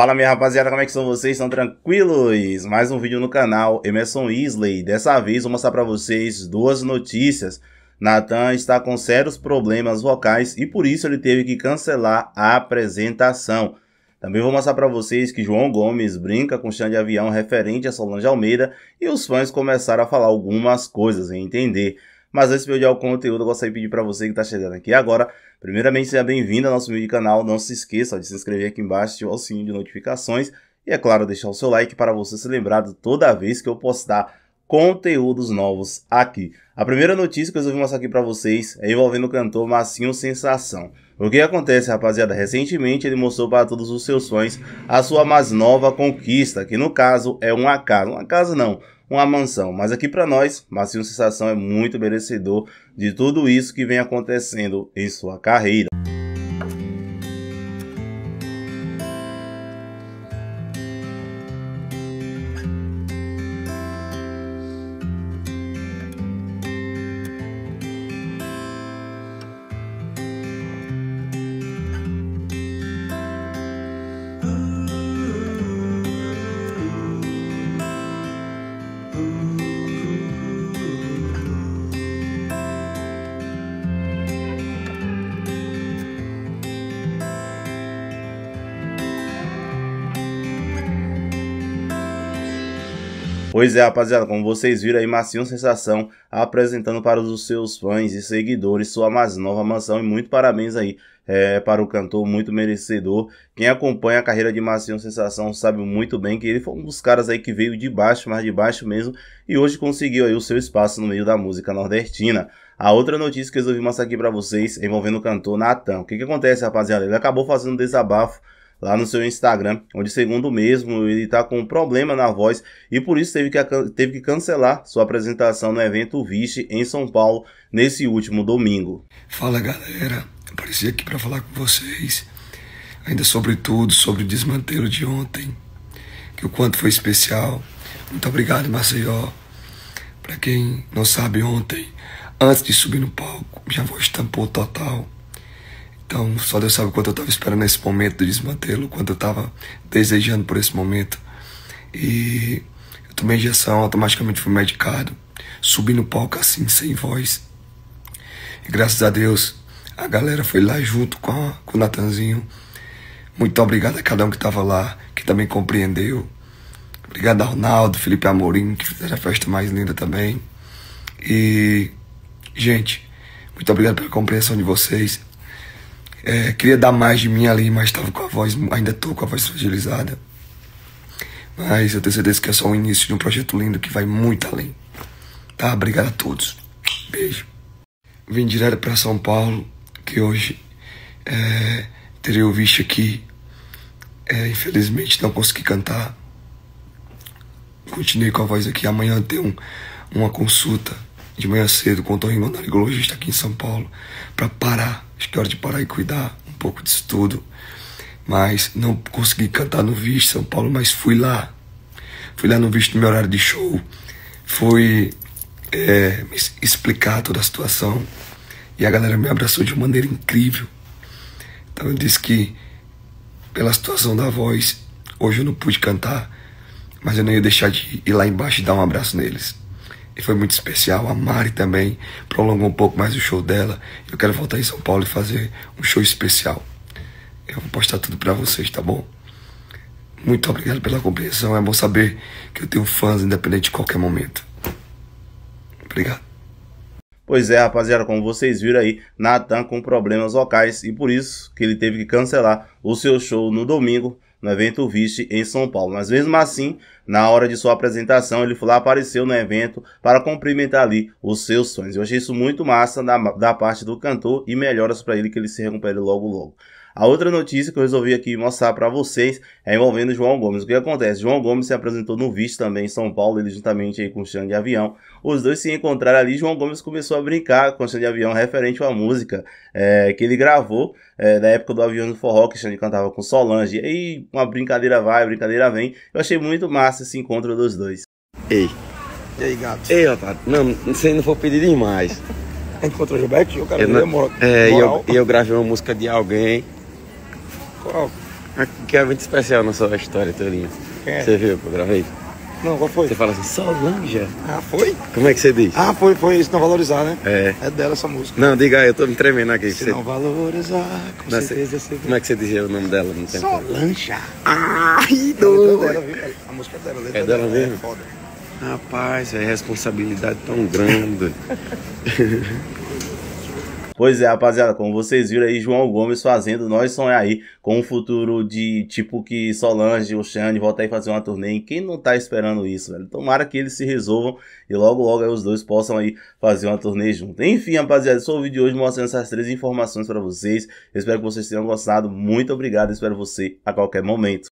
Fala minha rapaziada, como é que são vocês? Estão tranquilos? Mais um vídeo no canal Emerson Isley. Dessa vez vou mostrar para vocês duas notícias. Nathan está com sérios problemas vocais e por isso ele teve que cancelar a apresentação. Também vou mostrar para vocês que João Gomes brinca com chão de avião referente a Solange Almeida e os fãs começaram a falar algumas coisas em entender. Mas antes de eu o conteúdo, eu gostaria de pedir para você que está chegando aqui agora, primeiramente seja bem-vindo ao nosso vídeo canal, não se esqueça de se inscrever aqui embaixo, o sininho de notificações e, é claro, deixar o seu like para você ser lembrado toda vez que eu postar conteúdos novos aqui. A primeira notícia que eu resolvi mostrar aqui para vocês é envolvendo o cantor Massinho Sensação. O que acontece, rapaziada? Recentemente ele mostrou para todos os seus fãs a sua mais nova conquista, que no caso é uma casa. Uma casa não, uma mansão. Mas aqui para nós, Marcinho Sensação é muito merecedor de tudo isso que vem acontecendo em sua carreira. Pois é, rapaziada, como vocês viram aí, Marcinho Sensação apresentando para os seus fãs e seguidores sua mais nova mansão e muito parabéns aí é, para o cantor muito merecedor. Quem acompanha a carreira de Marcinho Sensação sabe muito bem que ele foi um dos caras aí que veio de baixo, mais de baixo mesmo, e hoje conseguiu aí o seu espaço no meio da música nordestina. A outra notícia que eu resolvi mostrar aqui para vocês envolvendo o cantor Natan. O que que acontece, rapaziada? Ele acabou fazendo desabafo lá no seu Instagram, onde segundo mesmo ele está com um problema na voz e por isso teve que, teve que cancelar sua apresentação no evento Vixe em São Paulo nesse último domingo. Fala galera, apareci aqui para falar com vocês, ainda sobre tudo, sobre o desmantelo de ontem, que o quanto foi especial. Muito obrigado, Maceió. Para quem não sabe, ontem, antes de subir no palco, minha voz tampou total. Então, só Deus sabe quanto eu estava esperando esse momento de desmantelá-lo, quanto eu estava desejando por esse momento. E eu tomei injeção, automaticamente fui medicado, subi no palco assim, sem voz. E graças a Deus, a galera foi lá junto com, a, com o Natanzinho. Muito obrigado a cada um que estava lá, que também compreendeu. Obrigado a Ronaldo, Felipe Amorim, que fizeram a festa mais linda também. E, gente, muito obrigado pela compreensão de vocês. É, queria dar mais de mim ali, mas estava com a voz, ainda estou com a voz fragilizada. Mas eu tenho certeza que é só o início de um projeto lindo que vai muito além. Tá? Obrigado a todos. Beijo. Vim direto para São Paulo, que hoje é, terei o visto aqui. É, infelizmente não consegui cantar. Continuei com a voz aqui. Amanhã tem um, uma consulta de manhã cedo com o torrimonaricologista aqui em São Paulo para parar Acho que é hora de parar e cuidar um pouco disso tudo. Mas não consegui cantar no Visto São Paulo, mas fui lá. Fui lá no Visto no meu horário de show. Fui é, explicar toda a situação. E a galera me abraçou de uma maneira incrível. Então eu disse que, pela situação da voz, hoje eu não pude cantar, mas eu não ia deixar de ir lá embaixo e dar um abraço neles e foi muito especial. A Mari também prolongou um pouco mais o show dela. Eu quero voltar em São Paulo e fazer um show especial. Eu vou postar tudo para vocês, tá bom? Muito obrigado pela compreensão. É bom saber que eu tenho fãs independente de qualquer momento. Obrigado. Pois é, rapaziada, como vocês viram aí, Nathan com problemas vocais e por isso que ele teve que cancelar o seu show no domingo no evento Viste em São Paulo. Mas mesmo assim, na hora de sua apresentação, ele foi lá, apareceu no evento para cumprimentar ali os seus sonhos. Eu achei isso muito massa da, da parte do cantor e melhoras para ele que ele se recupere logo logo. A outra notícia que eu resolvi aqui mostrar para vocês é envolvendo João Gomes. O que acontece? João Gomes se apresentou no visto também em São Paulo, ele juntamente aí com o Xande Avião. Os dois se encontraram ali, João Gomes começou a brincar com o Xande Avião referente a uma música é, que ele gravou é, da época do Avião do Forró, que o Xande cantava com Solange. E aí uma brincadeira vai, brincadeira vem. Eu achei muito massa esse encontro dos dois. Ei. E aí, gato? Ei, Otávio. Não, você não for pedir demais. Encontrou o Gilberto o cara eu não, é, e eu, eu, gravei uma música de alguém qual? Que é muito especial na sua história todinha. é? Você viu que eu gravei? Não, qual foi? Você fala assim, Solange. Ah, foi? Como é que você diz? Ah, foi, foi isso, não valorizar, né? É. É dela essa música. Não, diga aí, eu tô me tremendo aqui. Se você... não valorizar, com não, certeza você... Como é que você dizia o nome dela no tempo? Solange. Ai, é doido. É, a música é dela, é dela, dela é mesmo? É foda. Rapaz, é responsabilidade tão grande. Pois é, rapaziada, como vocês viram aí, João Gomes fazendo Nós Sonhar aí com um futuro de tipo que Solange, o Xande voltar aí fazer uma turnê. quem não tá esperando isso, velho? Tomara que eles se resolvam e logo logo aí os dois possam aí fazer uma turnê junto. Enfim, rapaziada, esse o vídeo de hoje mostrando essas três informações para vocês. espero que vocês tenham gostado. Muito obrigado, espero você a qualquer momento.